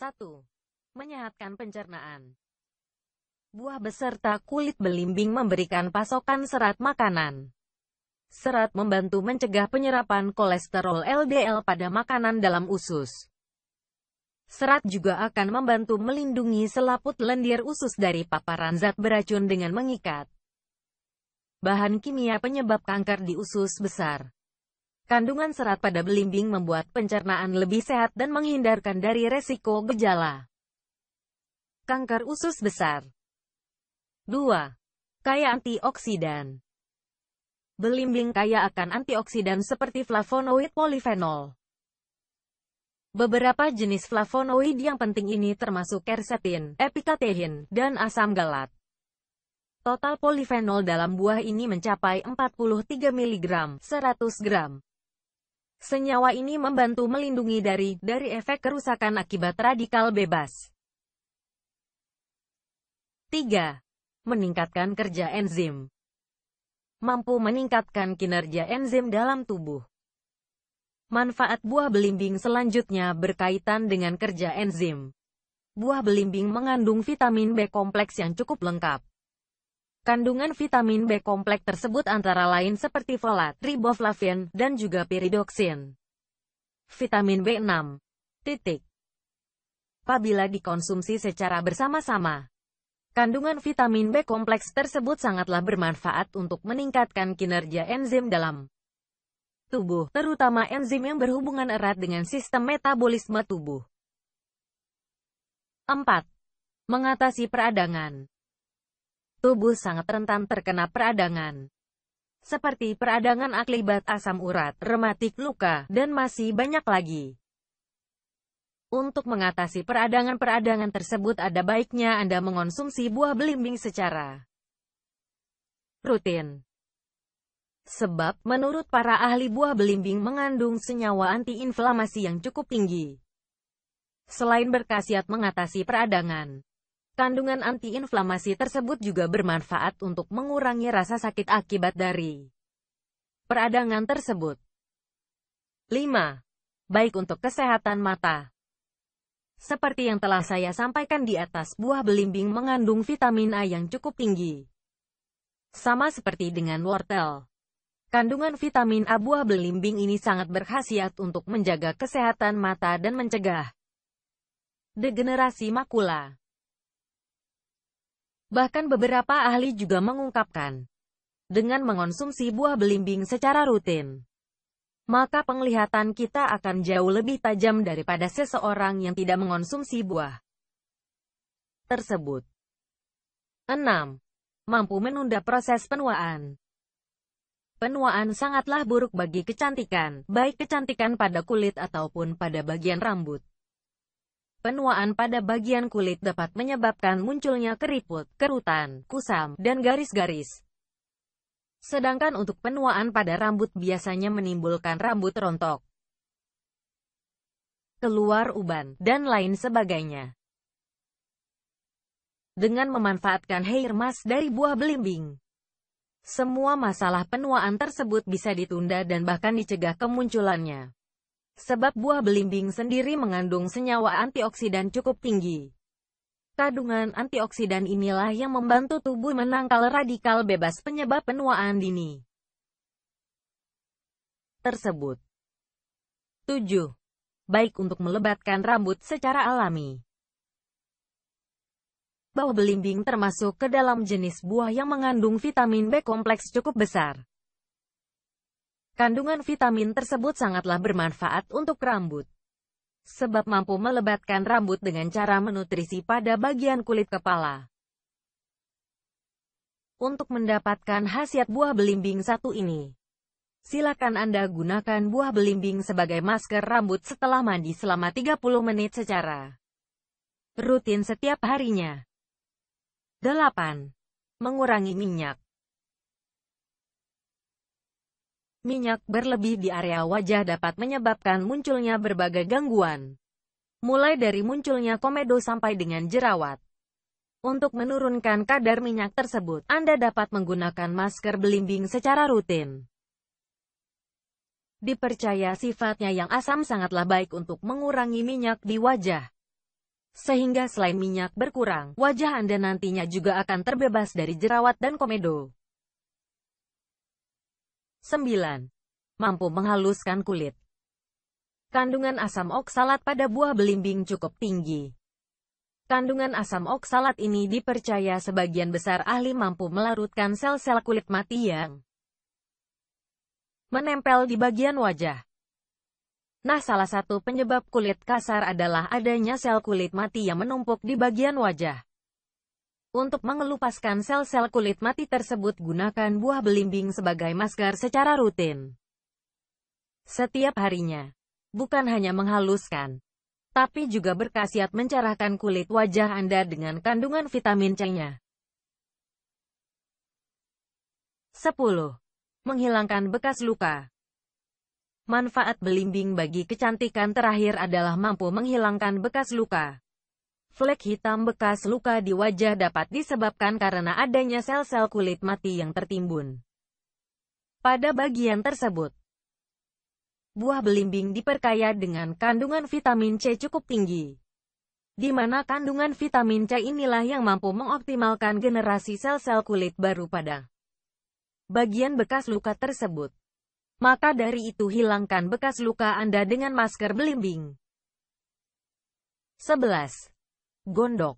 1. Menyehatkan pencernaan Buah beserta kulit belimbing memberikan pasokan serat makanan. Serat membantu mencegah penyerapan kolesterol LDL pada makanan dalam usus. Serat juga akan membantu melindungi selaput lendir usus dari paparan zat beracun dengan mengikat. Bahan kimia penyebab kanker di usus besar Kandungan serat pada belimbing membuat pencernaan lebih sehat dan menghindarkan dari resiko gejala kanker usus besar. 2. Kaya antioksidan Belimbing kaya akan antioksidan seperti flavonoid polifenol. Beberapa jenis flavonoid yang penting ini termasuk kersetin, epikatehin, dan asam galat. Total polifenol dalam buah ini mencapai 43 mg, 100 gram. Senyawa ini membantu melindungi dari dari efek kerusakan akibat radikal bebas. 3. Meningkatkan kerja enzim Mampu meningkatkan kinerja enzim dalam tubuh. Manfaat buah belimbing selanjutnya berkaitan dengan kerja enzim. Buah belimbing mengandung vitamin B kompleks yang cukup lengkap. Kandungan vitamin B kompleks tersebut antara lain seperti folat, riboflavin, dan juga piridoksin. Vitamin B6. Titik. Apabila dikonsumsi secara bersama-sama, Kandungan vitamin B kompleks tersebut sangatlah bermanfaat untuk meningkatkan kinerja enzim dalam tubuh, terutama enzim yang berhubungan erat dengan sistem metabolisme tubuh. 4. Mengatasi peradangan tubuh sangat rentan terkena peradangan. Seperti peradangan akibat asam urat, rematik luka, dan masih banyak lagi. Untuk mengatasi peradangan-peradangan tersebut ada baiknya Anda mengonsumsi buah belimbing secara rutin. Sebab, menurut para ahli buah belimbing mengandung senyawa antiinflamasi yang cukup tinggi. Selain berkhasiat mengatasi peradangan, Kandungan antiinflamasi tersebut juga bermanfaat untuk mengurangi rasa sakit akibat dari peradangan tersebut. 5. Baik untuk kesehatan mata. Seperti yang telah saya sampaikan di atas, buah belimbing mengandung vitamin A yang cukup tinggi. Sama seperti dengan wortel. Kandungan vitamin A buah belimbing ini sangat berkhasiat untuk menjaga kesehatan mata dan mencegah degenerasi makula. Bahkan beberapa ahli juga mengungkapkan, dengan mengonsumsi buah belimbing secara rutin, maka penglihatan kita akan jauh lebih tajam daripada seseorang yang tidak mengonsumsi buah tersebut. 6. Mampu menunda proses penuaan Penuaan sangatlah buruk bagi kecantikan, baik kecantikan pada kulit ataupun pada bagian rambut. Penuaan pada bagian kulit dapat menyebabkan munculnya keriput, kerutan, kusam, dan garis-garis. Sedangkan untuk penuaan pada rambut biasanya menimbulkan rambut rontok, keluar uban, dan lain sebagainya. Dengan memanfaatkan hair mask dari buah belimbing, semua masalah penuaan tersebut bisa ditunda dan bahkan dicegah kemunculannya. Sebab buah belimbing sendiri mengandung senyawa antioksidan cukup tinggi. Kandungan antioksidan inilah yang membantu tubuh menangkal radikal bebas penyebab penuaan dini tersebut. 7. Baik untuk melebatkan rambut secara alami. Bawah belimbing termasuk ke dalam jenis buah yang mengandung vitamin B kompleks cukup besar. Kandungan vitamin tersebut sangatlah bermanfaat untuk rambut. Sebab mampu melebatkan rambut dengan cara menutrisi pada bagian kulit kepala. Untuk mendapatkan khasiat buah belimbing satu ini, silakan Anda gunakan buah belimbing sebagai masker rambut setelah mandi selama 30 menit secara rutin setiap harinya. 8. Mengurangi minyak Minyak berlebih di area wajah dapat menyebabkan munculnya berbagai gangguan. Mulai dari munculnya komedo sampai dengan jerawat. Untuk menurunkan kadar minyak tersebut, Anda dapat menggunakan masker belimbing secara rutin. Dipercaya sifatnya yang asam sangatlah baik untuk mengurangi minyak di wajah. Sehingga selain minyak berkurang, wajah Anda nantinya juga akan terbebas dari jerawat dan komedo. 9. Mampu menghaluskan kulit. Kandungan asam oksalat pada buah belimbing cukup tinggi. Kandungan asam oksalat ini dipercaya sebagian besar ahli mampu melarutkan sel-sel kulit mati yang menempel di bagian wajah. Nah, salah satu penyebab kulit kasar adalah adanya sel kulit mati yang menumpuk di bagian wajah. Untuk mengelupaskan sel-sel kulit mati tersebut gunakan buah belimbing sebagai masker secara rutin. Setiap harinya, bukan hanya menghaluskan, tapi juga berkhasiat mencerahkan kulit wajah Anda dengan kandungan vitamin C-nya. 10. Menghilangkan bekas luka Manfaat belimbing bagi kecantikan terakhir adalah mampu menghilangkan bekas luka. Flek hitam bekas luka di wajah dapat disebabkan karena adanya sel-sel kulit mati yang tertimbun pada bagian tersebut. Buah belimbing diperkaya dengan kandungan vitamin C cukup tinggi, di mana kandungan vitamin C inilah yang mampu mengoptimalkan generasi sel-sel kulit baru pada bagian bekas luka tersebut. Maka dari itu hilangkan bekas luka Anda dengan masker belimbing. 11. Gondok.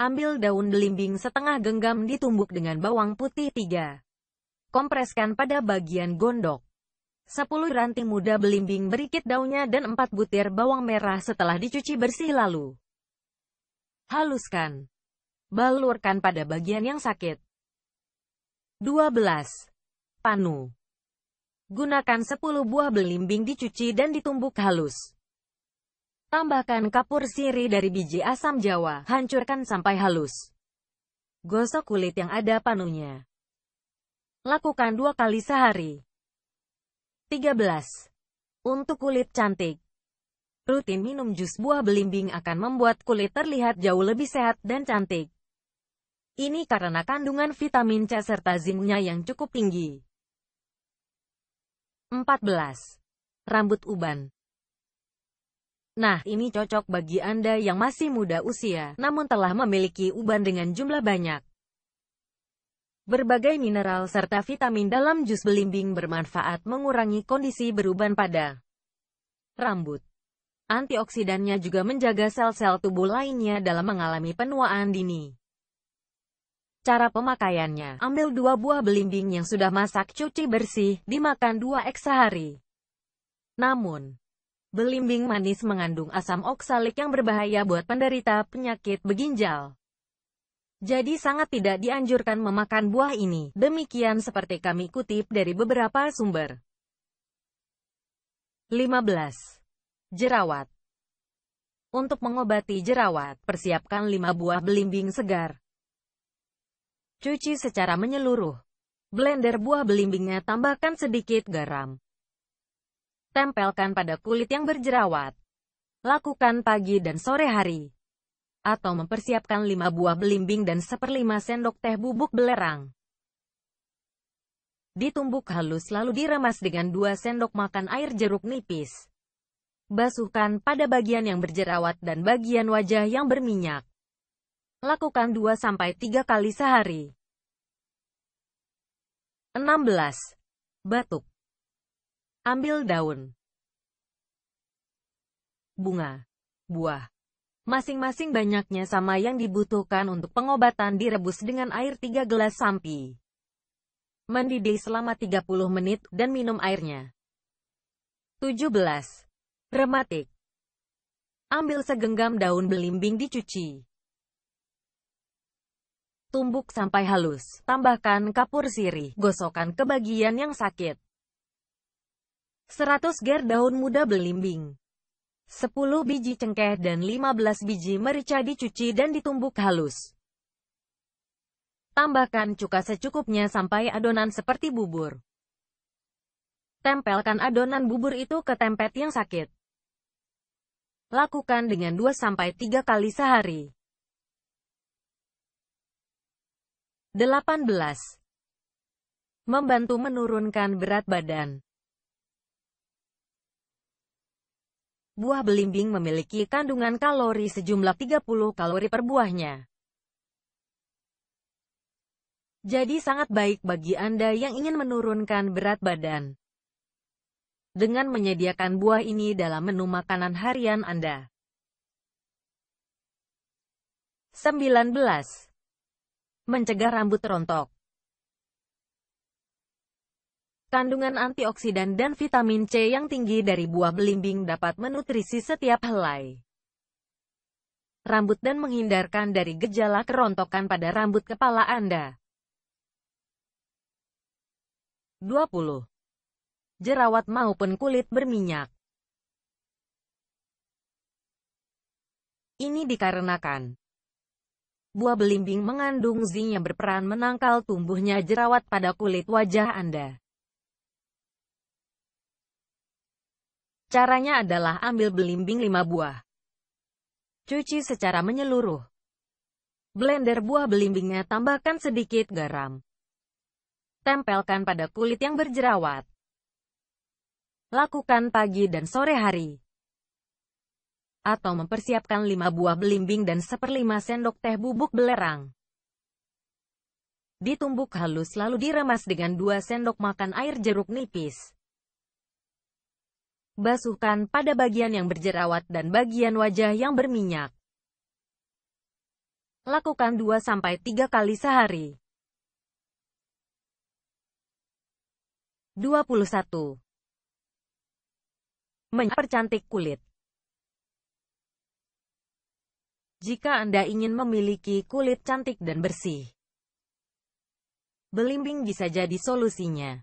Ambil daun belimbing setengah genggam ditumbuk dengan bawang putih tiga. Kompreskan pada bagian gondok. 10 ranting muda belimbing berikit daunnya dan 4 butir bawang merah setelah dicuci bersih lalu. Haluskan. Balurkan pada bagian yang sakit. 12. Panu. Gunakan 10 buah belimbing dicuci dan ditumbuk halus. Tambahkan kapur sirih dari biji asam jawa, hancurkan sampai halus. Gosok kulit yang ada panunya. Lakukan dua kali sehari. 13. Untuk kulit cantik. Rutin minum jus buah belimbing akan membuat kulit terlihat jauh lebih sehat dan cantik. Ini karena kandungan vitamin C serta zinknya yang cukup tinggi. 14. Rambut uban Nah, ini cocok bagi Anda yang masih muda usia, namun telah memiliki uban dengan jumlah banyak. Berbagai mineral serta vitamin dalam jus belimbing bermanfaat mengurangi kondisi beruban pada rambut. Antioksidannya juga menjaga sel-sel tubuh lainnya dalam mengalami penuaan dini. Cara pemakaiannya, ambil dua buah belimbing yang sudah masak cuci bersih, dimakan dua ek sehari. Namun, Belimbing manis mengandung asam oksalik yang berbahaya buat penderita penyakit beginjal. Jadi sangat tidak dianjurkan memakan buah ini. Demikian seperti kami kutip dari beberapa sumber. 15. Jerawat Untuk mengobati jerawat, persiapkan 5 buah belimbing segar. Cuci secara menyeluruh. Blender buah belimbingnya tambahkan sedikit garam. Tempelkan pada kulit yang berjerawat. Lakukan pagi dan sore hari. Atau mempersiapkan 5 buah belimbing dan seperlima sendok teh bubuk belerang. Ditumbuk halus lalu diremas dengan 2 sendok makan air jeruk nipis. Basuhkan pada bagian yang berjerawat dan bagian wajah yang berminyak. Lakukan 2-3 kali sehari. 16. Batuk Ambil daun. Bunga. Buah. Masing-masing banyaknya sama yang dibutuhkan untuk pengobatan direbus dengan air 3 gelas sampi. Mendidih selama 30 menit dan minum airnya. 17. Rematik. Ambil segenggam daun belimbing dicuci. Tumbuk sampai halus. Tambahkan kapur sirih. gosokkan ke bagian yang sakit. 100 ger daun muda belimbing, 10 biji cengkeh dan 15 biji merica dicuci dan ditumbuk halus. Tambahkan cuka secukupnya sampai adonan seperti bubur. Tempelkan adonan bubur itu ke tempet yang sakit. Lakukan dengan 2-3 kali sehari. 18. Membantu menurunkan berat badan. Buah belimbing memiliki kandungan kalori sejumlah 30 kalori per buahnya. Jadi sangat baik bagi Anda yang ingin menurunkan berat badan. Dengan menyediakan buah ini dalam menu makanan harian Anda. 19. Mencegah rambut rontok Kandungan antioksidan dan vitamin C yang tinggi dari buah belimbing dapat menutrisi setiap helai rambut dan menghindarkan dari gejala kerontokan pada rambut kepala Anda. 20. Jerawat maupun kulit berminyak Ini dikarenakan Buah belimbing mengandung zinc yang berperan menangkal tumbuhnya jerawat pada kulit wajah Anda. Caranya adalah ambil belimbing 5 buah. Cuci secara menyeluruh. Blender buah belimbingnya tambahkan sedikit garam. Tempelkan pada kulit yang berjerawat. Lakukan pagi dan sore hari. Atau mempersiapkan 5 buah belimbing dan seperlima sendok teh bubuk belerang. Ditumbuk halus lalu diremas dengan 2 sendok makan air jeruk nipis. Basuhkan pada bagian yang berjerawat dan bagian wajah yang berminyak. Lakukan 2-3 kali sehari. 21. Mempercantik kulit Jika Anda ingin memiliki kulit cantik dan bersih, belimbing bisa jadi solusinya.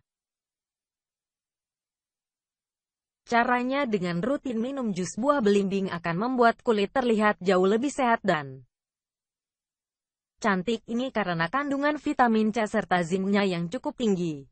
Caranya dengan rutin minum jus buah belimbing akan membuat kulit terlihat jauh lebih sehat dan cantik ini karena kandungan vitamin C serta zinknya yang cukup tinggi.